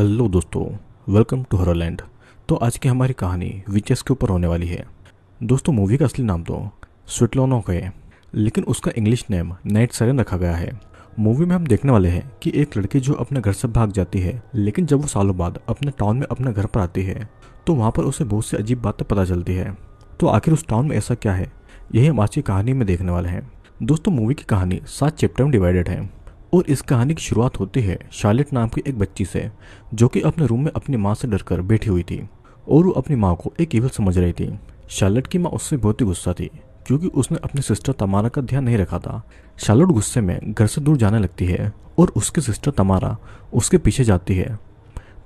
hello दोस्तों welcome to हरोलैंड तो आज की हमारी कहानी विचेस के ऊपर होने वाली है दोस्तों मूवी का असली नाम तो स्विटलोनो है लेकिन उसका इंग्लिश नेम नाइट सरन रखा गया है मूवी में हम देखने वाले हैं कि एक लड़की जो अपने घर से भाग जाती है लेकिन जब वो सालों बाद अपने टाउन में अपने घर पर आती है तो वहाँ पर उसे बहुत सी अजीब बातें पता चलती है तो आखिर उस टाउन में ऐसा क्या है यही हम आज की कहानी में देखने वाले हैं दोस्तों मूवी की कहानी सात चैप्टर में डिवाइडेड है और इस कहानी की शुरुआत होती है शार्लेट नाम की एक बच्ची से जो कि अपने रूम में अपनी माँ से डरकर बैठी हुई थी और वो अपनी माँ को एक ईवल समझ रही थी शार्लेट की माँ उससे बहुत ही गुस्सा थी क्योंकि उसने अपने सिस्टर तमारा का ध्यान नहीं रखा था शार्लोट गुस्से में घर से दूर जाने लगती है और उसके सिस्टर तमारा उसके पीछे जाती है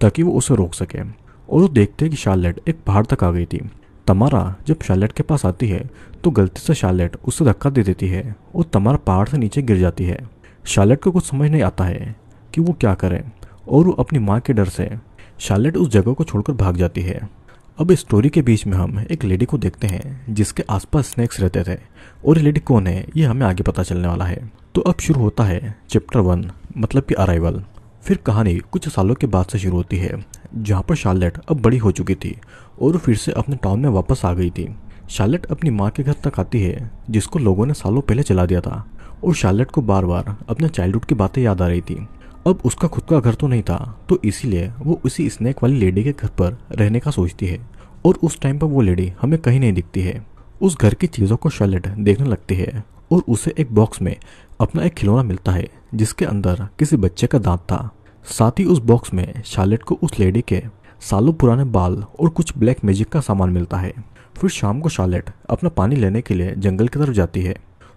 ताकि वो उसे रोक सके और वो देखते हैं कि शार्लेट एक पहाड़ तक आ गई थी तमारा जब शार्लेट के पास आती है तो गलती से शार्लेट उसे धक्का दे देती है और तमारा पहाड़ से नीचे गिर जाती है शार्लेट को कुछ समझ नहीं आता है कि वो क्या करे और वो अपनी माँ के डर से शार्लेट उस जगह को छोड़कर भाग जाती है अब इस स्टोरी के बीच में हम एक लेडी को देखते हैं जिसके आसपास स्नैक्स रहते थे और ये लेडी कौन है ये हमें आगे पता चलने वाला है तो अब शुरू होता है चैप्टर वन मतलब कि अराइवल फिर कहानी कुछ सालों के बाद से शुरू होती है जहाँ पर शार्लेट अब बड़ी हो चुकी थी और फिर से अपने टाउन में वापस आ गई थी शार्लेट अपनी माँ के घर तक आती है जिसको लोगों ने सालों पहले चला दिया था और शार्लेट को बार बार अपने चाइल्डहुड की बातें याद आ रही थी अब उसका खुद का घर तो नहीं था तो इसीलिए वो उसी स्नैक वाली लेडी के घर पर रहने का सोचती है और उस टाइम पर वो लेडी हमें कहीं नहीं दिखती है उस घर की चीज़ों को शार्लेट देखने लगती है और उसे एक बॉक्स में अपना एक खिलौना मिलता है जिसके अंदर किसी बच्चे का दांत था साथ ही उस बॉक्स में शार्लेट को उस लेडी के सालों पुराने बाल और कुछ ब्लैक मैजिक का सामान मिलता है फिर शाम को शार्लेट अपना पानी लेने के लिए जंगल की तरफ जाती है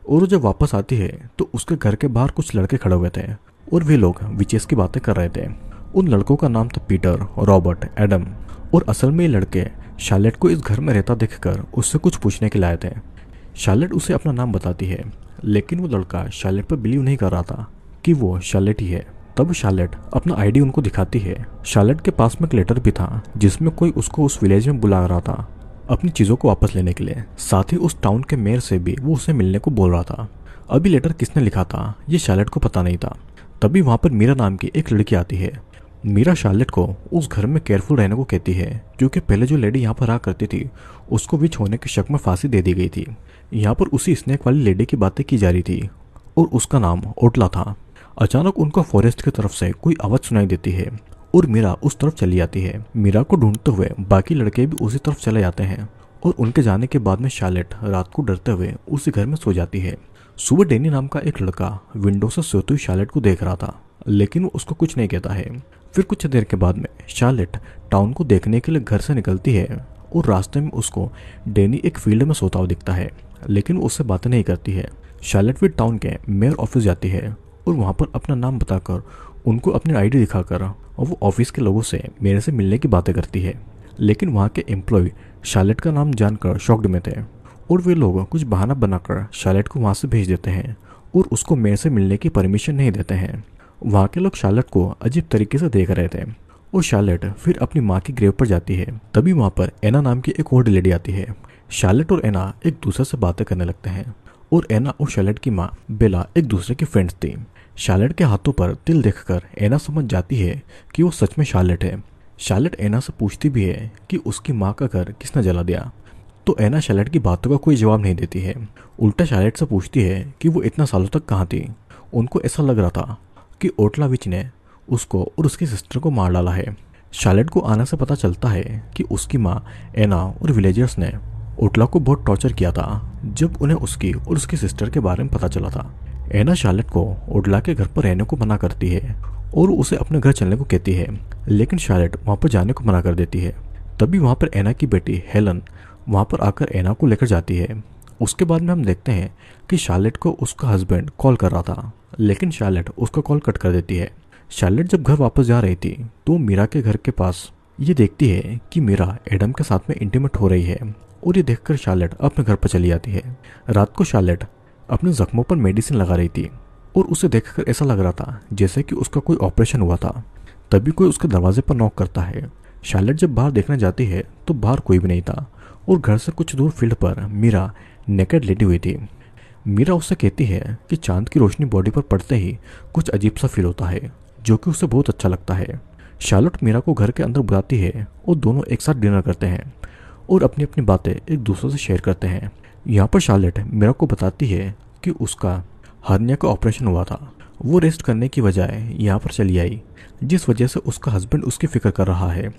और जब वापस आती है तो उसके घर के बाहर कुछ लड़के खड़े हुए थे और वे लोग विचेस की बातें कर रहे थे उन लड़कों का नाम था पीटर रॉबर्ट एडम और असल में ये लड़के शार्लेट को इस घर में रहता देखकर उससे कुछ पूछने के लाए थे शार्लेट उसे अपना नाम बताती है लेकिन वो लड़का शार्लेट पर बिलीव नहीं कर रहा था कि वो शार्लेट ही है तब शार्लेट अपना आईडी उनको दिखाती है शार्लेट के पास में एक लेटर भी था जिसमें कोई उसको उस विलेज में बुला रहा था अपनी चीज़ों को वापस लेने के लिए साथ ही उस टाउन के मेयर से भी वो उसे मिलने को बोल रहा था अभी लेटर किसने लिखा था ये शार्लेट को पता नहीं था तभी वहाँ पर मीरा नाम की एक लड़की आती है मीरा शार्लेट को उस घर में केयरफुल रहने को कहती है क्योंकि पहले जो लेडी यहाँ पर आ करती थी उसको विच होने के शक में फांसी दे दी गई थी यहाँ पर उसी स्नेक वाली लेडी की बातें की जा रही थी और उसका नाम ओटला था अचानक उनको फॉरेस्ट की तरफ से कोई आवाज़ सुनाई देती है और मीरा उस तरफ चली जाती है मीरा को ढूंढते हुए बाकी लड़के भी उसी तरफ चले जाते हैं और उनके जाने के बाद में शार्लेट रात को डरते हुए उसी घर में सो जाती है सुबह डेनी नाम का एक लड़का विंडो से सोते हुए शार्लेट को देख रहा था लेकिन वो उसको कुछ नहीं कहता है फिर कुछ देर के बाद में शार्लेट टाउन को देखने के लिए घर से निकलती है और रास्ते में उसको डेनी एक फील्ड में सोता हुआ दिखता है लेकिन वो उससे बातें नहीं करती है शार्लेट फिर टाउन के मेयर ऑफिस जाती है और वहाँ पर अपना नाम बताकर उनको अपनी आईडी दिखाकर और वो ऑफिस के लोगों से मेरे से मिलने की बातें करती है लेकिन वहाँ के एम्प्लॉय शार्लेट का नाम जानकर शॉक्ड में थे और वे लोग कुछ बहाना बनाकर शार्लेट को वहाँ से भेज देते हैं और उसको मेरे से मिलने की परमिशन नहीं देते हैं वहाँ के लोग शार्लेट को अजीब तरीके से देख रहे थे और शार्लेट फिर अपनी माँ की ग्रेव पर जाती है तभी वहाँ पर एना नाम की एक और लेडी आती है शार्लेट और एना एक दूसरे से बातें करने लगते हैं और एना और शार्लेट की माँ बेला एक दूसरे की फ्रेंड्स थी शार्लेट के हाथों पर तिल देखकर एना समझ जाती है कि वो सच में शार्लेट है शार्लेट एना से पूछती भी है कि उसकी माँ का घर किसने जला दिया तो एना शार्लेट की बातों का कोई जवाब नहीं देती है उल्टा शार्लेट से पूछती है कि वो इतना सालों तक कहाँ थी उनको ऐसा लग रहा था कि ओटला विच ने उसको और उसकी सिस्टर को मार डाला है शार्लेट को आना से पता चलता है कि उसकी माँ एना और विलेजर्स ने ओटला को बहुत टॉर्चर किया था जब उन्हें उसकी और उसकी सिस्टर के बारे में पता चला था एना शार्लेट को ओडला के घर पर रहने को मना करती है और उसे अपने घर चलने को कहती है लेकिन शार्लेट वहाँ पर जाने को मना कर देती है तभी वहाँ पर एना की बेटी हेलन वहाँ पर आकर एना को लेकर जाती है उसके बाद में हम देखते हैं कि शार्लेट को उसका हस्बैंड कॉल कर रहा था लेकिन शार्लेट उसका कॉल कट कर देती है शार्लेट जब घर वापस जा रही थी तो मीरा के घर के पास ये देखती है कि मीरा एडम के साथ में इंटीमेट हो रही है और ये देखकर शार्लेट अपने घर पर चली जाती है रात को शार्लेट अपने जख्मों पर मेडिसिन लगा रही थी और उसे देखकर ऐसा लग रहा था जैसे कि उसका कोई ऑपरेशन हुआ था तभी कोई उसके दरवाजे पर नॉक करता है शार्लेट जब बाहर देखने जाती है तो बाहर कोई भी नहीं था और घर से कुछ दूर फील्ड पर मीरा नेकेड लेटी हुई थी मीरा उससे कहती है कि चांद की रोशनी बॉडी पर पड़ते ही कुछ अजीब सा फील होता है जो कि उसे बहुत अच्छा लगता है शार्लोट मीरा को घर के अंदर बुलाती है और दोनों एक साथ डिनर करते हैं और अपनी अपनी बातें एक दूसरे से शेयर करते हैं यहाँ पर शार्लेट मेरा को बताती है कि उसका हार्निया का ऑपरेशन हुआ था वो रेस्ट करने की बजाय यहाँ पर चली आई जिस वजह से उसका हस्बैंड उसकी फिक्र कर रहा है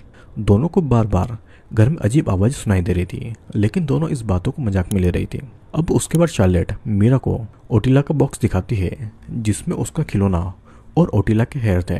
दोनों को बार बार घर में अजीब आवाज़ सुनाई दे रही थी लेकिन दोनों इस बातों को मजाक में ले रही थी अब उसके बाद शार्लेट मीरा को ओटिला का बॉक्स दिखाती है जिसमें उसका खिलौना और ओटिला के हेयर थे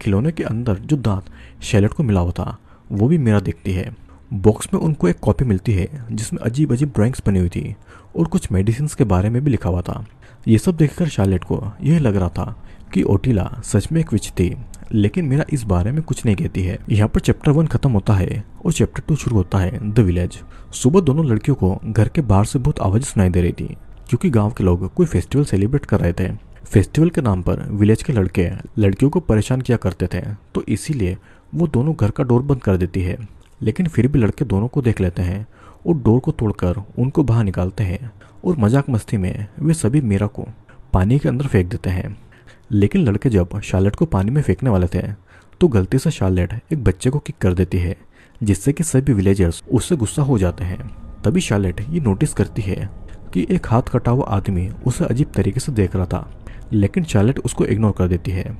खिलौने के अंदर जो दांत शैलेट को मिला हुआ था वो भी मीरा देखती है बॉक्स में उनको एक कॉपी मिलती है जिसमें अजीब अजीब ड्राइंग्स बनी हुई थी और कुछ मेडिसिन के बारे में भी लिखा हुआ था ये सब देखकर शार्लेट को यह लग रहा था कि ओटिला सच में एक विच थी लेकिन मेरा इस बारे में कुछ नहीं कहती है यहाँ पर चैप्टर वन खत्म होता है और चैप्टर टू शुरू होता है द विलेज सुबह दोनों लड़कियों को घर के बाहर से बहुत आवाज़ सुनाई दे रही थी क्योंकि गांव के लोग कोई फेस्टिवल सेलिब्रेट कर रहे थे फेस्टिवल के नाम पर विलेज के लड़के लड़कियों को परेशान किया करते थे तो इसीलिए वो दोनों घर का डोर बंद कर देती है लेकिन फिर भी लड़के दोनों को देख लेते हैं और डोर को तोड़कर उनको बाहर निकालते हैं और मजाक मस्ती में वे सभी मीरा को पानी के अंदर फेंक देते हैं लेकिन लड़के जब शार्लेट को पानी में फेंकने वाले थे तो गलती से शार्लेट एक बच्चे को किक कर देती है जिससे कि सभी विलेजर्स उससे गुस्सा हो जाते हैं तभी शार्लेट ये नोटिस करती है कि एक हाथ कटा हुआ आदमी उसे अजीब तरीके से देख रहा था लेकिन शार्लेट उसको इग्नोर कर देती है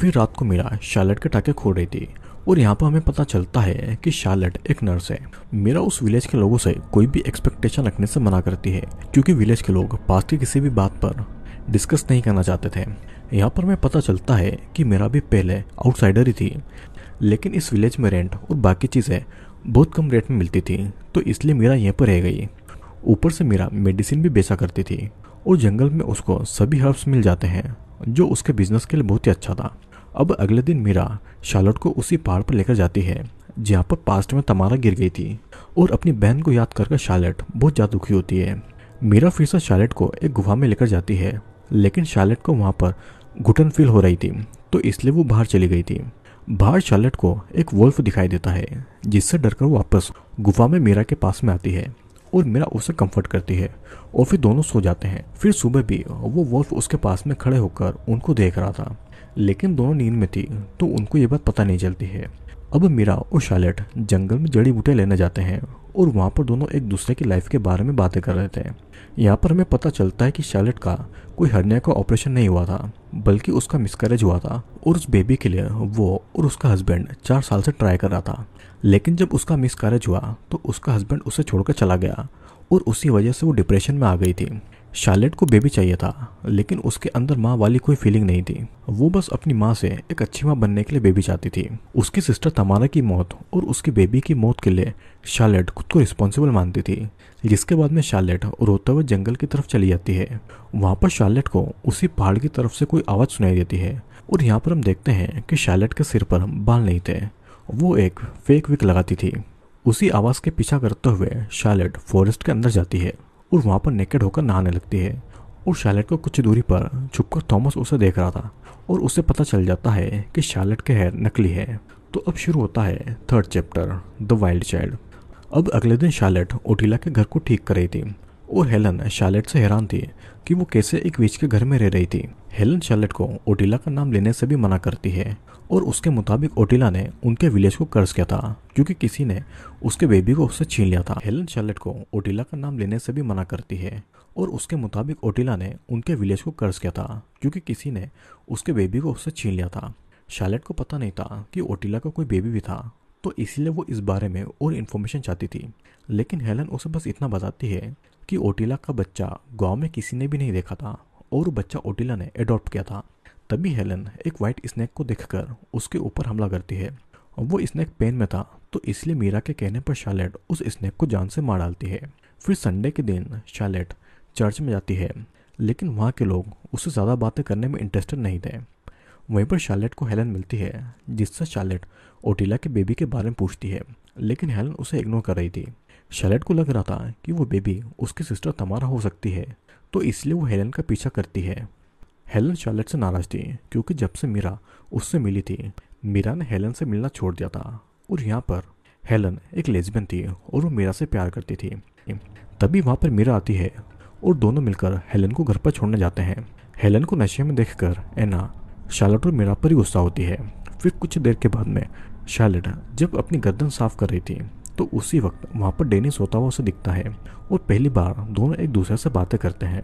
फिर रात को मीरा शार्लेट के टाके खो रही थी और यहाँ पर हमें पता चलता है कि शार्लेट एक नर्स है मेरा उस विलेज के लोगों से कोई भी एक्सपेक्टेशन रखने से मना करती है क्योंकि विलेज के लोग पास की किसी भी बात पर डिस्कस नहीं करना चाहते थे यहाँ पर हमें पता चलता है कि मेरा भी पहले आउटसाइडर ही थी लेकिन इस विलेज में रेंट और बाकी चीज़ें बहुत कम रेट में मिलती थी तो इसलिए मेरा यहाँ पर रह गई ऊपर से मेरा मेडिसिन भी बेचा करती थी और जंगल में उसको सभी हर्ब्स मिल जाते हैं जो उसके बिजनेस के लिए बहुत ही अच्छा था अब अगले दिन मीरा शार्लोट को उसी पहाड़ पर लेकर जाती है जहाँ पर पास्ट में तमारा गिर गई थी और अपनी बहन को याद करके शार्लेट बहुत ज़्यादा दुखी होती है मीरा फिर से शार्लेट को एक गुफा में लेकर जाती है लेकिन शार्लेट को वहाँ पर घुटन फील हो रही थी तो इसलिए वो बाहर चली गई थी बाहर शार्लेट को एक वोल्फ दिखाई देता है जिससे डरकर वापस गुफा में मीरा के पास में आती है और मेरा उसे कंफर्ट करती है और फिर दोनों सो जाते हैं फिर सुबह भी वो वॉल्फ उसके पास में खड़े होकर उनको देख रहा था लेकिन दोनों नींद में थी तो उनको ये बात पता नहीं चलती है अब मीरा और शालेट जंगल में जड़ी बूटे लेने जाते हैं और वहाँ पर दोनों एक दूसरे की लाइफ के बारे में बातें कर रहे थे यहाँ पर हमें पता चलता है कि शालेट का कोई हरनिया का ऑपरेशन नहीं हुआ था बल्कि उसका मिसकरेज हुआ था और उस बेबी के लिए वो और उसका हस्बैंड चार साल से ट्राई कर रहा था लेकिन जब उसका मिसकैरेज हुआ तो उसका हस्बैंड उसे छोड़कर चला गया और उसी वजह से वो डिप्रेशन में आ गई थी शार्लेट को बेबी चाहिए था लेकिन उसके अंदर माँ वाली कोई फीलिंग नहीं थी वो बस अपनी माँ से एक अच्छी माँ बनने के लिए बेबी चाहती थी उसकी सिस्टर तमारा की मौत और उसकी बेबी की मौत के लिए शार्लेट खुद को रिस्पॉन्सिबल मानती थी जिसके बाद में शार्लेट रोते हुए जंगल की तरफ चली जाती है वहाँ पर शार्लेट को उसी पहाड़ की तरफ से कोई आवाज़ सुनाई देती है और यहाँ पर हम देखते हैं कि शार्लेट के सिर पर बाल नहीं थे वो एक फेक विक लगाती थी उसी आवाज के पीछा करते हुए शैलेट फॉरेस्ट के अंदर जाती है और वहाँ पर नेकेड होकर नहाने लगती है और शैलेट को कुछ दूरी पर छुपकर थॉमस उसे देख रहा था और उसे पता चल जाता है कि शैलेट के हेयर नकली है तो अब शुरू होता है third chapter the wild child अब अगले दिन शैलेट ओटीला के घर को ठीक कर रही थी और हेलन शैलेट से हैरान थी कि वो कैसे एक वेज के घर में रह रही थी हेलन शैलेट को ओटिला का नाम लेने से भी मना करती है और उसके मुताबिक ओटिला ने उनके विलेज को कर्ज किया था क्योंकि किसी ने उसके बेबी को उससे छीन लिया था हेलन शैलेट को ओटिला का नाम लेने से भी मना करती है और उसके मुताबिक ओटिला ने उनके विलेज को कर्ज किया था क्योंकि किसी ने उसके बेबी को उससे छीन लिया था शार्लेट को पता नहीं था कि ओटिला का कोई बेबी भी था तो इसीलिए वो इस बारे में और इन्फॉर्मेशन चाहती थी लेकिन हेलन उसे बस इतना बताती है कि ओटिला का बच्चा गांव में किसी ने भी नहीं देखा था और बच्चा ओटिला ने एडॉप्ट किया था तभी हेलन एक वाइट स्नैक को देख उसके ऊपर हमला करती है वो स्नैक पेन में था तो इसलिए मीरा के कहने पर शालेट उस स्नैक को जान से मार डालती है फिर संडे के दिन शालेट चर्च में जाती है लेकिन वहाँ के लोग उससे ज़्यादा बातें करने में इंटरेस्टेड नहीं थे वहीं पर शार्लेट को हेलन मिलती है जिससे शार्लेट ओटिला के बेबी के बारे में पूछती है लेकिन हेलन उसे इग्नोर कर रही थी शार्लेट को लग रहा था कि वो बेबी उसकी सिस्टर तमारा हो सकती है तो इसलिए वो हेलन का पीछा करती है हेलन शार्लेट से नाराज थी क्योंकि जब से मीरा उससे मिली थी मीरा ने हेलन से मिलना छोड़ दिया था और यहाँ पर हेलन एक लेजबन थी और वो मीरा से प्यार करती थी तभी वहाँ पर मीरा आती है और दोनों मिलकर हेलन को घर पर छोड़ने जाते हैं हेलन को नशे में देखकर एना शार्लट और मेरा पर ही गुस्सा होती है फिर कुछ देर के बाद में शार्लट जब अपनी गर्दन साफ कर रही थी तो उसी वक्त वहाँ पर डेनिस होता हुआ उसे दिखता है और पहली बार दोनों एक दूसरे से बातें करते हैं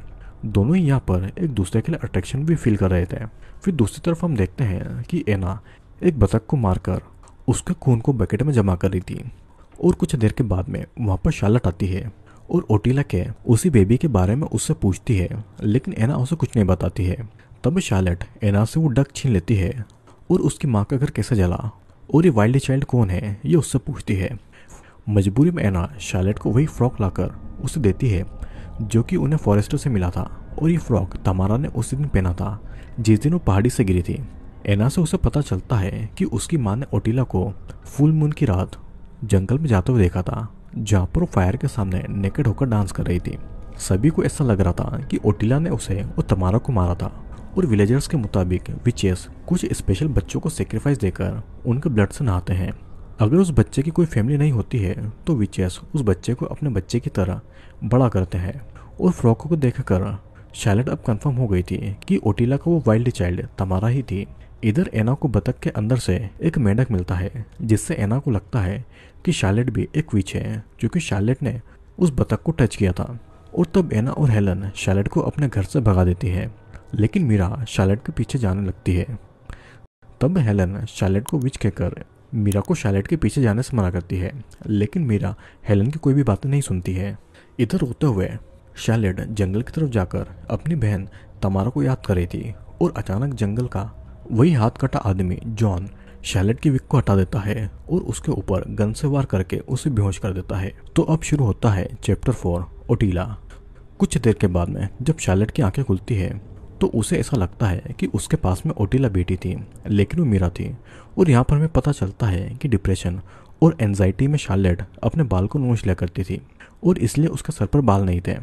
दोनों ही यहाँ पर एक दूसरे के लिए अट्रैक्शन भी फील कर रहे थे फिर दूसरी तरफ हम देखते हैं कि एना एक बतख को मारकर उसके खून को बकेट में जमा कर रही थी और कुछ देर के बाद में वहाँ पर शार्लट आती है और ओटिला के उसी बेबी के बारे में उससे पूछती है लेकिन एना उसे कुछ नहीं बताती है तब शार्लेट एना से वो डक छीन लेती है और उसकी माँ का घर कैसे जला और ये वाइल्ड चाइल्ड कौन है ये उससे पूछती है मजबूरी में एना शार्लेट को वही फ्रॉक लाकर उसे देती है जो कि उन्हें फॉरेस्टर से मिला था और ये फ्रॉक तमारा ने उसी दिन पहना था जिस दिन वो पहाड़ी से गिरी थी एना से उसे पता चलता है कि उसकी माँ ने ओटिला को फुल मून की रात जंगल में जाते हुए देखा था जहाँ पर वो फायर के सामने नेकेड होकर डांस कर रही थी सभी को ऐसा लग रहा था कि ओटिला ने उसे और तमारा को मारा था और विलेजर्स के मुताबिक विचेस कुछ स्पेशल बच्चों को सेक्रीफाइस देकर उनके ब्लड से नहाते हैं अगर उस बच्चे की कोई फैमिली नहीं होती है तो विचेस उस बच्चे को अपने बच्चे की तरह बड़ा करते हैं और फ्रॉक को देखकर शार्लेट अब कन्फर्म हो गई थी कि ओटीला का वो वाइल्ड चाइल्ड तमारा ही थी इधर एना को बतख के अंदर से एक मेंढक मिलता है जिससे एना को लगता है कि शार्लेट भी एक विच है क्योंकि शार्लेट ने उस बतख को टच किया था और तब एना और हेलन शार्लेट को अपने घर से भगा देती है लेकिन मीरा शैलेट के पीछे जाने लगती है तब हेलन शैलेट को विच कहकर मीरा को शैलेट के पीछे जाने से मना करती है लेकिन मीरा हेलन की कोई भी बातें नहीं सुनती है इधर रोते हुए शैलेट जंगल की तरफ जाकर अपनी बहन तमारा को याद कर रही थी और अचानक जंगल का वही हाथ कटा आदमी जॉन शैलेट की विक को हटा देता है और उसके ऊपर गन से वार करके उसे बेहोश कर देता है तो अब शुरू होता है चैप्टर फोर ओटीला कुछ देर के बाद में जब शैलेट की आंखें खुलती है तो उसे ऐसा लगता है कि उसके पास में ओटीला बेटी थी लेकिन वो मीरा थी और यहाँ पर हमें पता चलता है कि डिप्रेशन और एनजाइटी में शार्लेट अपने बाल को नोच लिया करती थी और इसलिए उसके सर पर बाल नहीं थे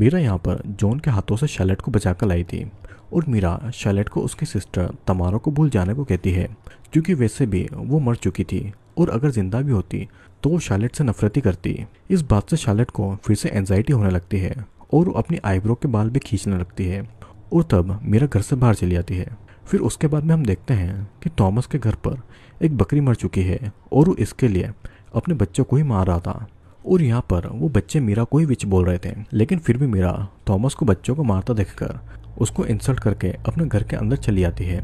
मीरा यहाँ पर जॉन के हाथों से शार्लेट को बचा कर लाई थी और मीरा शार्लेट को उसकी सिस्टर तमारो को भूल जाने को कहती है क्योंकि वैसे भी वो मर चुकी थी और अगर जिंदा भी होती तो वो शार्लेट से नफरत ही करती इस बात से शार्लेट को फिर से एनजाइटी होने लगती है और वो अपनी आईब्रो के बाल भी खींचने लगती है और तब मीरा घर से बाहर चली जाती है फिर उसके बाद में हम देखते हैं कि थॉमस के घर पर एक बकरी मर चुकी है और वो इसके लिए अपने बच्चों को ही मार रहा था और यहाँ पर वो बच्चे मीरा को ही विच बोल रहे थे लेकिन फिर भी मीरा थॉमस को बच्चों को मारता देखकर उसको इंसल्ट करके अपने घर के अंदर चली जाती है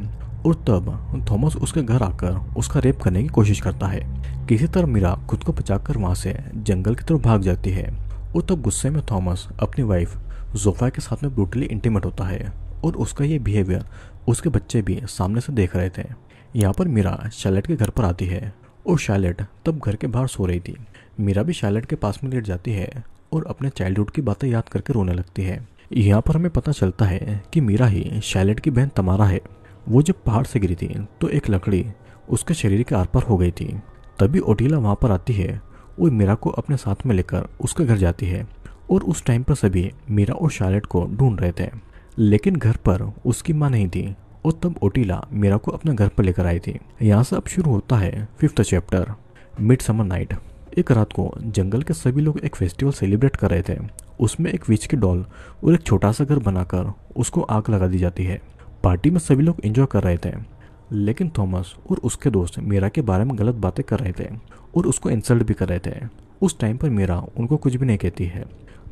और तब थॉमस उसके घर आकर उसका रेप करने की कोशिश करता है किसी तरह मीरा खुद को बचाकर वहां से जंगल की तरफ भाग जाती है और तब गुस्से में थॉमस अपनी वाइफ जोफा के साथ में ब्रूटली इंटीमेट होता है और उसका ये बिहेवियर उसके बच्चे भी सामने से देख रहे थे यहाँ पर मीरा शैलेट के घर पर आती है और शैलेट तब घर के बाहर सो रही थी मीरा भी शैलेट के पास में लेट जाती है और अपने चाइल्डहुड की बातें याद करके रोने लगती है यहाँ पर हमें पता चलता है कि मीरा ही शैलेट की बहन तमारा है वो जब पहाड़ से गिरी थी तो एक लकड़ी उसके शरीर के आर पार हो गई थी तभी ओटीला वहाँ पर आती है और मीरा को अपने साथ में लेकर उसके घर जाती है और उस टाइम पर सभी मीरा और शार्लेट को ढूंढ रहे थे लेकिन घर पर उसकी माँ नहीं थी और तब ओटीला मीरा को अपने घर पर लेकर आई थी यहाँ से अब शुरू होता है fifth chapter midsummer night एक रात को जंगल के सभी लोग एक फेस्टिवल सेलिब्रेट कर रहे थे उसमें एक विच की डॉल और एक छोटा सा घर बनाकर उसको आग लगा दी जाती है पार्टी में सभी लोग एंजॉय कर रहे थे लेकिन थॉमस और उसके दोस्त मीरा के बारे में गलत बातें कर रहे थे और उसको इंसल्ट भी कर रहे थे उस टाइम पर मीरा उनको कुछ भी नहीं कहती है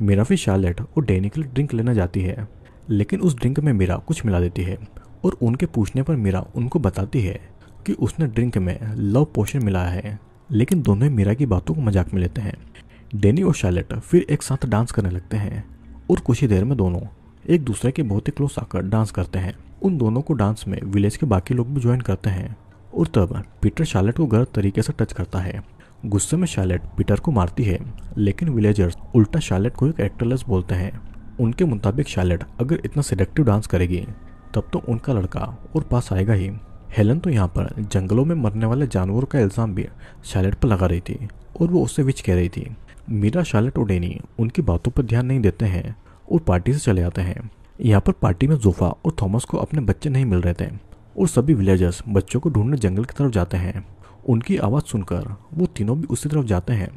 मीरा फिर शार्लेट और डैनी के लिए ड्रिंक लेना जाती है लेकिन उस ड्रिंक में मीरा कुछ मिला देती है और उनके पूछने पर मीरा उनको बताती है कि उसने ड्रिंक में लव पोशन मिलाया है लेकिन दोनों मीरा की बातों को मजाक में लेते हैं डेनी और शार्लेट फिर एक साथ डांस करने लगते हैं और कुछ ही देर में दोनों एक दूसरे के बहुत ही क्लोज आकर डांस करते हैं उन दोनों को डांस में विलेज के बाकी लोग भी ज्वाइन करते हैं और तब पीटर शार्लेट को गलत तरीके से टच करता है गुस्से में शार्लेट पीटर को मारती है लेकिन विलेजर्स उल्टा शार्लेट को एक एक्टरलेस बोलते हैं उनके मुताबिक शार्लेट अगर इतना सिलेक्टिव डांस करेगी तब तो उनका लड़का और पास आएगा ही हेलन तो यहाँ पर जंगलों में मरने वाले जानवरों का इल्ज़ाम भी शार्लेट पर लगा रही थी और वो उससे विच कह रही थी मीरा शार्लेट और डेनी उनकी बातों पर ध्यान नहीं देते हैं और पार्टी से चले जाते हैं यहाँ पर पार्टी में जोफा और थॉमस को अपने बच्चे नहीं मिल रहे थे और सभी विलेजर्स बच्चों को ढूंढने जंगल की तरफ जाते हैं उनकी आवाज़ सुनकर वो तीनों भी उसी तरफ जाते हैं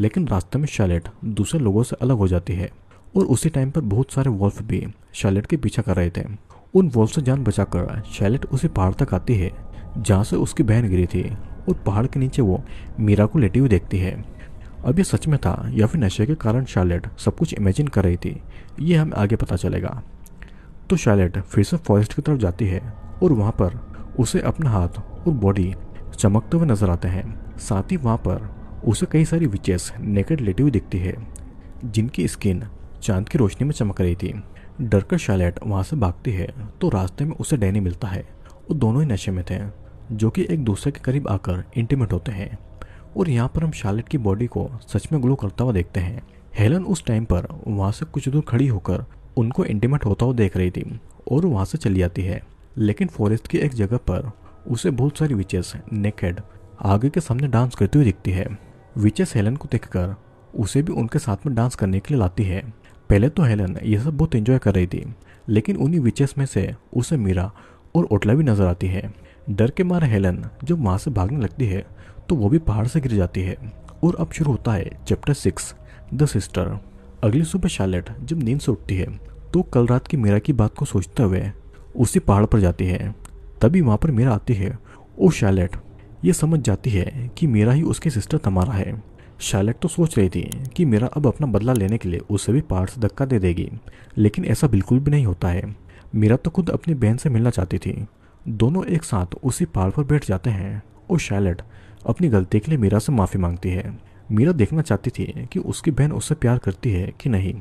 लेकिन रास्ते में शार्लेट दूसरे लोगों से अलग हो जाती है और उसी टाइम पर बहुत सारे वॉल्फ भी शार्लेट के पीछा कर रहे थे उन वॉल्फ से जान बचाकर शैलेट उसी पहाड़ तक आती है जहाँ से उसकी बहन गिरी थी और पहाड़ के नीचे वो मीरा को लेटी हुई देखती है अब यह सच में था या फिर नशे के कारण शार्लेट सब कुछ इमेजिन कर रही थी ये हमें आगे पता चलेगा तो शार्लेट फिर से फॉरेस्ट की तरफ जाती है और वहाँ पर उसे अपना हाथ और बॉडी चमकते हुए नजर आते हैं साथ ही वहाँ पर उसे कई सारी विचेस नेकेड लेटी हुई दिखती है जिनकी स्किन चांद की रोशनी में चमक रही थी डरकर शालेट वहाँ से भागती है तो रास्ते में उसे डैनी मिलता है वो दोनों ही नशे में थे जो कि एक दूसरे के करीब आकर इंटीमेट होते हैं और यहाँ पर हम शालेट की बॉडी को सच में ग्लो करता हुआ देखते हैं हेलन उस टाइम पर वहाँ से कुछ दूर खड़ी होकर उनको इंटीमेट होता हुआ देख रही थी और वहाँ से चली जाती है लेकिन फॉरेस्ट की एक जगह पर उसे बहुत सारी विचेस नेकेड आगे के सामने डांस करती हुई दिखती है विचेस हेलन को देखकर उसे भी उनके साथ में डांस करने के लिए लाती है पहले तो हेलन ये सब बहुत एंजॉय कर रही थी लेकिन उन्हीं विचेस में से उसे मीरा और ओटला भी नजर आती है डर के मारे हेलन जब वहाँ से भागने लगती है तो वो भी पहाड़ से गिर जाती है और अब शुरू होता है चैप्टर सिक्स द सिस्टर अगली सुबह शार्लेट जब नींद से उठती है तो कल रात की मीरा की बात को सोचते हुए उसी पहाड़ पर जाती है तभी वहाँ पर मेरा आती है ओ शैलेट ये समझ जाती है कि मेरा ही उसके सिस्टर तमारा है शैलेट तो सोच रही थी कि मेरा अब अपना बदला लेने के लिए उसे भी पार्ट से धक्का दे देगी लेकिन ऐसा बिल्कुल भी नहीं होता है मेरा तो खुद अपनी बहन से मिलना चाहती थी दोनों एक साथ उसी पहाड़ पर बैठ जाते हैं और शैलेट अपनी गलती के लिए मीरा से माफ़ी मांगती है मीरा देखना चाहती थी कि उसकी बहन उससे प्यार करती है कि नहीं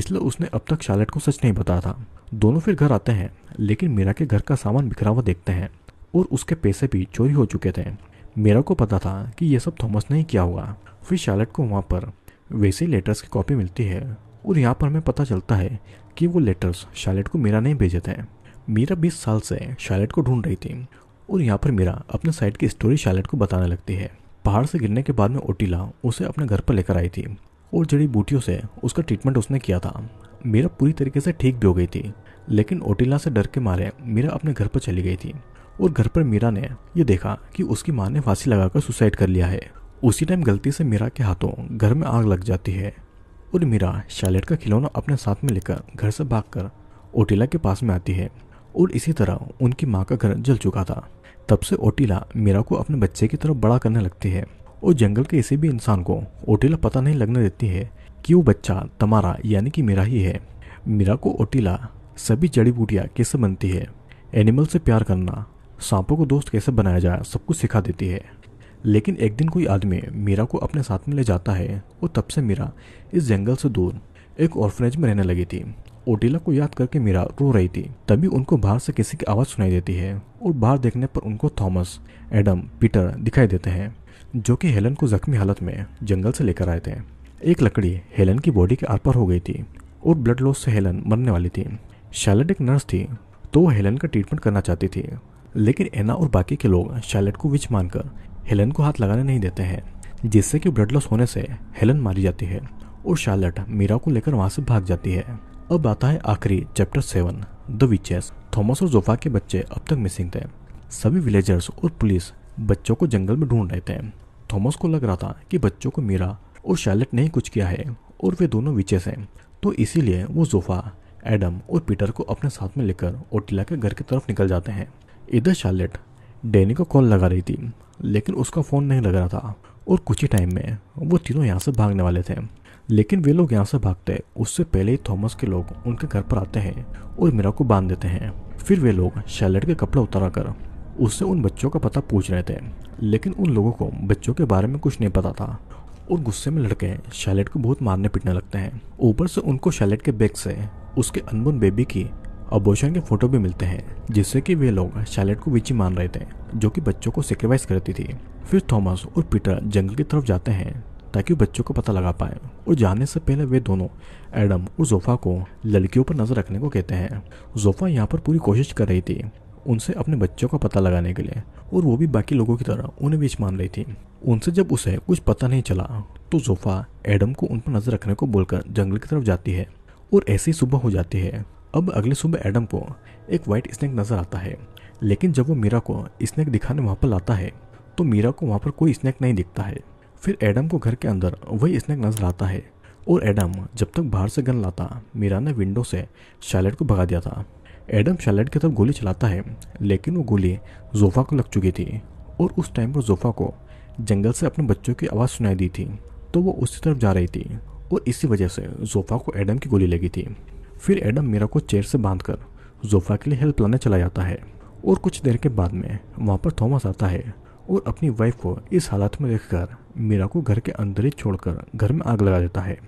इसलिए उसने अब तक शैलेट को सच नहीं बताया था दोनों फिर घर आते हैं लेकिन मीरा के घर का सामान बिखरा हुआ देखते हैं और उसके पैसे भी चोरी हो चुके थे मीरा को पता था कि यह सब थॉमस ने ही किया होगा फिर शार्लेट को वहाँ पर वैसे लेटर्स की कॉपी मिलती है और यहाँ पर हमें पता चलता है कि वो लेटर्स शार्लेट को मीरा ने भेजे थे मीरा बीस साल से शार्लेट को ढूंढ रही थी और यहाँ पर मीरा अपने साइड की स्टोरी शार्लेट को बताने लगती है पहाड़ से गिरने के बाद में ओटीला उसे अपने घर पर लेकर आई थी और जड़ी बूटियों से उसका ट्रीटमेंट उसने किया था मीरा पूरी तरीके से ठीक भी हो गई थी लेकिन ओटिला से डर के मारे मीरा अपने घर पर चली गई थी और घर पर मीरा ने यह देखा कि उसकी माँ ने फांसी लगाकर सुसाइड कर लिया है उसी टाइम गलती से मीरा के हाथों घर में आग लग जाती है और मीरा शैलेट का खिलौना अपने साथ में लेकर घर से भाग कर ओटिला के पास में आती है और इसी तरह उनकी माँ का घर जल चुका था तब से ओटिला मीरा को अपने बच्चे की तरफ बड़ा करने लगती है और जंगल के किसी भी इंसान को ओटिला पता नहीं लगने देती है कि वो बच्चा तमारा यानी कि मीरा ही है मीरा को ओटिला सभी जड़ी बूटियाँ कैसे बनती है एनिमल से प्यार करना सांपों को दोस्त कैसे बनाया जाए सब कुछ सिखा देती है लेकिन एक दिन कोई आदमी मीरा को अपने साथ में ले जाता है और तब से मीरा इस जंगल से दूर एक ऑर्फनेज में रहने लगी थी ओटिला को याद करके मीरा रो रही थी तभी उनको बाहर से किसी की आवाज़ सुनाई देती है और बाहर देखने पर उनको थॉमस एडम पीटर दिखाई देते हैं जो कि हेलन को जख्मी हालत में जंगल से लेकर आए थे एक लकड़ी हेलन की बॉडी के आर पर हो गई थी और ब्लड लॉस से हेलन मरने वाली थी शैलेट एक नर्स थी तो वो हेलन का ट्रीटमेंट करना चाहती थी लेकिन एना और बाकी के लोग शैलेट को विच मानकर हेलन को हाथ लगाने नहीं देते हैं जिससे कि ब्लड लॉस होने से हेलन मारी जाती है और शैलेट मीरा को लेकर वहां से भाग जाती है अब आता है आखिरी chapter seven the witches Thomas और जोफा के बच्चे अब तक मिसिंग थे सभी विलेजर्स और पुलिस बच्चों को जंगल में ढूंढ रहे थे थॉमस को लग रहा था कि बच्चों को मीरा और शैलेट ने ही कुछ किया है और वे दोनों विचेस हैं तो इसीलिए वो जोफा एडम और पीटर को अपने साथ में लेकर ओटिला के घर की तरफ निकल जाते हैं इधर शार्लेट डैनी को कॉल लगा रही थी लेकिन उसका फ़ोन नहीं लग रहा था और कुछ ही टाइम में वो तीनों यहाँ से भागने वाले थे लेकिन वे लोग यहाँ से भागते उससे पहले ही थॉमस के लोग उनके घर पर आते हैं और मीरा को बांध देते हैं फिर वे लोग शैलेट के कपड़े उतारा कर उससे उन बच्चों का पता पूछ रहे थे लेकिन उन लोगों को बच्चों के बारे में कुछ नहीं पता था और गुस्से में लड़के शैलेट को बहुत मारने पीटने लगते हैं ऊपर से उनको शैलेट के बैग से उसके अनबोन बेबी की अबोशन के फोटो भी मिलते हैं जिससे कि वे लोग शैलेट को विची मान रहे थे जो कि बच्चों को सेक्रीफाइस करती थी फिर थॉमस और पीटर जंगल की तरफ जाते हैं ताकि बच्चों को पता लगा पाए और जाने से पहले वे दोनों एडम और जोफा को लड़कियों पर नजर रखने को कहते हैं जोफा यहाँ पर पूरी कोशिश कर रही थी उनसे अपने बच्चों का पता लगाने के लिए और वो भी बाकी लोगों की तरह उन्हें बीच मान रही थी उनसे जब उसे कुछ पता नहीं चला तो जोफा एडम को उन पर नजर रखने को बोलकर जंगल की तरफ जाती है और ऐसे ही सुबह हो जाती है अब अगले सुबह एडम को एक वाइट स्नैक नज़र आता है लेकिन जब वो मीरा को स्नैक दिखाने वहाँ पर लाता है तो मीरा को वहाँ पर कोई स्नैक नहीं दिखता है फिर एडम को घर के अंदर वही स्नैक नज़र आता है और एडम जब तक बाहर से गन लाता मीरा ने विंडो से शैलेट को भगा दिया था एडम शैलेट की तरफ गोली चलाता है लेकिन वो गोली जोफा को लग चुकी थी और उस टाइम पर जोफा को जंगल से अपने बच्चों की आवाज़ सुनाई दी थी तो वो उसी तरफ जा रही थी और इसी वजह से जोफा को एडम की गोली लगी थी फिर एडम मीरा को चेयर से बांध कर जोफा के लिए हेल्प लाने चला जाता है और कुछ देर के बाद में वहाँ पर थॉमस आता है और अपनी वाइफ को इस हालत में देखकर मीरा को घर के अंदर ही छोड़कर घर में आग लगा देता है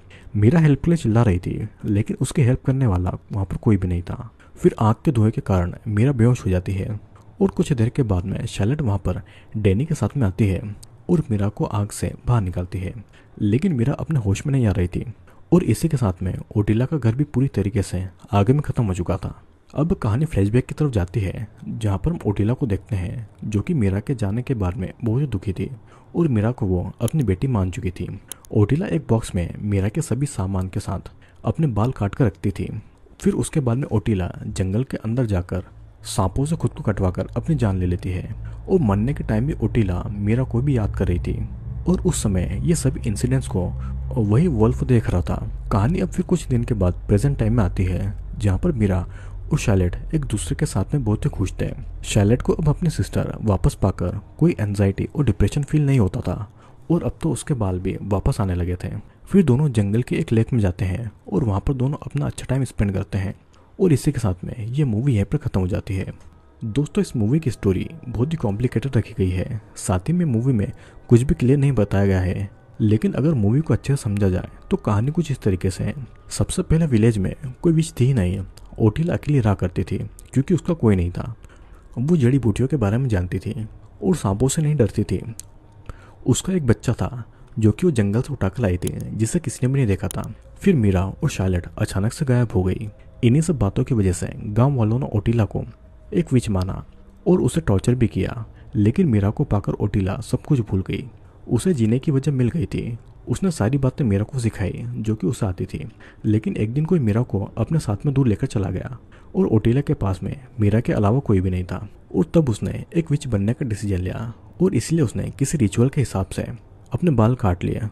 मीरा हेल्प के लिए चिल्ला रही थी लेकिन उसकी हेल्प करने वाला वहाँ पर कोई भी नहीं था फिर आग के धुएं के कारण मीरा बेहोश हो जाती है और कुछ देर के बाद में शैलेट वहाँ पर डैनी के साथ में आती है और मीरा को आग से बाहर निकालती है लेकिन मीरा अपने होश में नहीं आ रही थी और इसी के साथ में ओटिला का घर भी पूरी तरीके से आगे में ख़त्म हो चुका था अब कहानी फ्लैशबैक की तरफ जाती है जहाँ पर हम ओटिला को देखते हैं जो कि मीरा के जाने के बाद में बहुत ही दुखी थी और मीरा को वो अपनी बेटी मान चुकी थी ओटिला एक बॉक्स में मीरा के सभी सामान के साथ अपने बाल काट कर रखती थी फिर उसके बाद में ओटिला जंगल के अंदर जाकर सांपों से खुद को कटवाकर अपनी जान ले लेती है और मरने के टाइम भी ओटिला मीरा को भी याद कर रही थी और उस समय ये सभी इंसिडेंट्स को वही वोल्फ देख रहा था कहानी अब फिर कुछ दिन के बाद प्रेजेंट टाइम में आती है जहाँ पर मीरा और शैलेट एक दूसरे के साथ में बहुत ही खुश थे शैलेट को अब अपनी सिस्टर वापस पाकर कोई एनजाइटी और डिप्रेशन फील नहीं होता था और अब तो उसके बाल भी वापस आने लगे थे फिर दोनों जंगल के एक लेक में जाते हैं और वहाँ पर दोनों अपना अच्छा टाइम स्पेंड करते हैं और इसी के साथ में ये मूवी यहाँ पर ख़त्म हो जाती है दोस्तों इस मूवी की स्टोरी बहुत ही कॉम्प्लिकेटेड रखी गई है साथ ही में मूवी में कुछ भी क्लियर नहीं बताया गया है लेकिन अगर मूवी को अच्छे से समझा जाए तो कहानी कुछ इस तरीके से है सबसे पहले विलेज में कोई विच थी नहीं ओटिल अकेली रहा करती थी क्योंकि उसका कोई नहीं था वो जड़ी बूटियों के बारे में जानती थी और सांपों से नहीं डरती थी उसका एक बच्चा था जो कि वो जंगल से उठाकर लाई थी जिसे किसी ने भी नहीं देखा था फिर मीरा और शार्लेट अचानक से गायब हो गई इन्हीं सब बातों की वजह से गांव वालों ने ओटिला को एक विच माना और उसे टॉर्चर भी किया लेकिन मीरा को पाकर ओटिला सब कुछ भूल गई उसे जीने की वजह मिल गई थी उसने सारी बातें मीरा को सिखाई जो कि उसे आती थी लेकिन एक दिन कोई मीरा को अपने साथ में दूर लेकर चला गया और ओटिला के पास में मीरा के अलावा कोई भी नहीं था और तब उसने एक विच बनने का डिसीजन लिया और इसलिए उसने किसी रिचुअल के हिसाब से अपने बाल काट लिए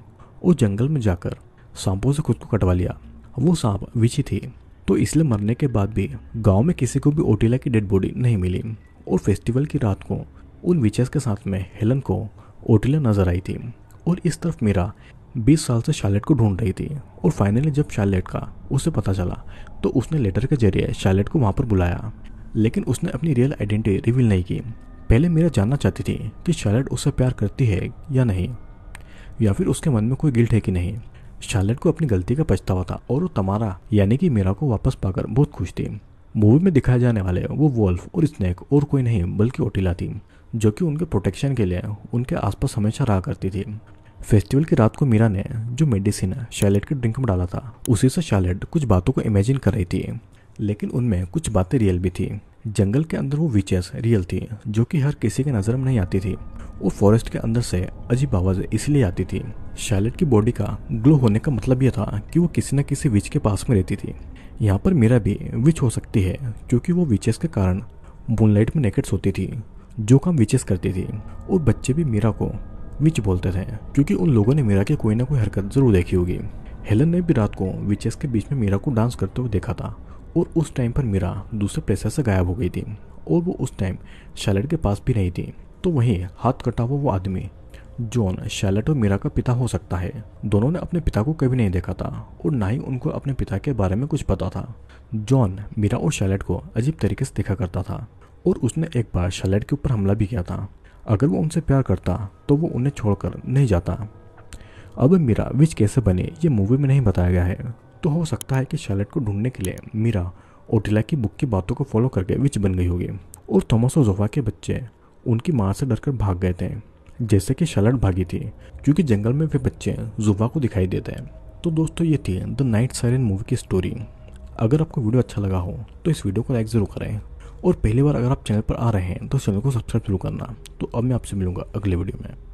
और जंगल में जाकर सांपों से खुद को कटवा लिया वो सांप विची थी तो इसलिए मरने के बाद भी गांव में किसी को भी ओटिला की डेड बॉडी नहीं मिली और फेस्टिवल की रात को उन विचर्स के साथ में हेलन को ओटिला नजर आई थी और इस तरफ मीरा 20 साल से शार्लेट को ढूंढ रही थी और फाइनली जब शार्लेट का उसे पता चला तो उसने लेटर के जरिए शार्लेट को वहाँ पर बुलाया लेकिन उसने अपनी रियल आइडेंटिटी रिवील नहीं की पहले मेरा जानना चाहती थी कि शार्लेट उससे प्यार करती है या नहीं या फिर उसके मन में कोई गिल्ट है कि नहीं शार्लेट को अपनी गलती का पछतावा था और वो तमारा यानी कि मीरा को वापस पाकर बहुत खुश थी मूवी में दिखाए जाने वाले वो वोल्फ और स्नैक और कोई नहीं बल्कि ओटिला थी जो कि उनके प्रोटेक्शन के लिए उनके आसपास हमेशा रहा करती थी फेस्टिवल की रात को मीरा ने जो मेडिसिन शैलेट के ड्रिंक में डाला था उसी से शैलेट कुछ बातों को इमेजिन कर रही थी लेकिन उनमें कुछ बातें रियल भी थी जंगल के अंदर वो विचेस रियल थी जो कि हर किसी के नज़र में नहीं आती थी वो फॉरेस्ट के अंदर से अजीब आवाज इसलिए आती थी शैलेट की बॉडी का ग्लो होने का मतलब यह था कि वो किसी न किसी विच के पास में रहती थी यहाँ पर मेरा भी विच हो सकती है क्योंकि वो विचेस के कारण मूनलाइट में नेकेट सोती थी जो काम विचेस करती थी और बच्चे भी मीरा को विच बोलते थे क्योंकि उन लोगों ने मीरा की कोई ना कोई हरकत ज़रूर देखी होगी हेलन ने भी रात को विचेस के बीच में मीरा को डांस करते हुए देखा था और उस टाइम पर मीरा दूसरे प्रेसर से गायब हो गई थी और वो उस टाइम शैलेट के पास भी नहीं थी तो वहीं हाथ कटा हुआ वो आदमी जॉन शैलेट और मीरा का पिता हो सकता है दोनों ने अपने पिता को कभी नहीं देखा था और ना ही उनको अपने पिता के बारे में कुछ पता था जॉन मीरा और शैलेट को अजीब तरीके से देखा करता था और उसने एक बार शैलेट के ऊपर हमला भी किया था अगर वो उनसे प्यार करता तो वो उन्हें छोड़कर नहीं जाता अब मीरा विच कैसे बने ये मूवी में नहीं बताया गया है तो हो सकता है कि शैलेट को ढूंढने के लिए मीरा ओटिला की बुक की बातों को फॉलो करके विच बन गई होगी और थॉमस और जोफा के बच्चे उनकी माँ से डरकर भाग गए थे जैसे कि शलट भागी थी क्योंकि जंगल में वे बच्चे जुबा को दिखाई देते हैं तो दोस्तों ये थी द नाइट साइरन मूवी की स्टोरी अगर आपको वीडियो अच्छा लगा हो तो इस वीडियो को लाइक ज़रूर करें और पहली बार अगर आप चैनल पर आ रहे हैं तो चैनल को सब्सक्राइब जरूर करना तो अब मैं आपसे मिलूंगा अगले वीडियो में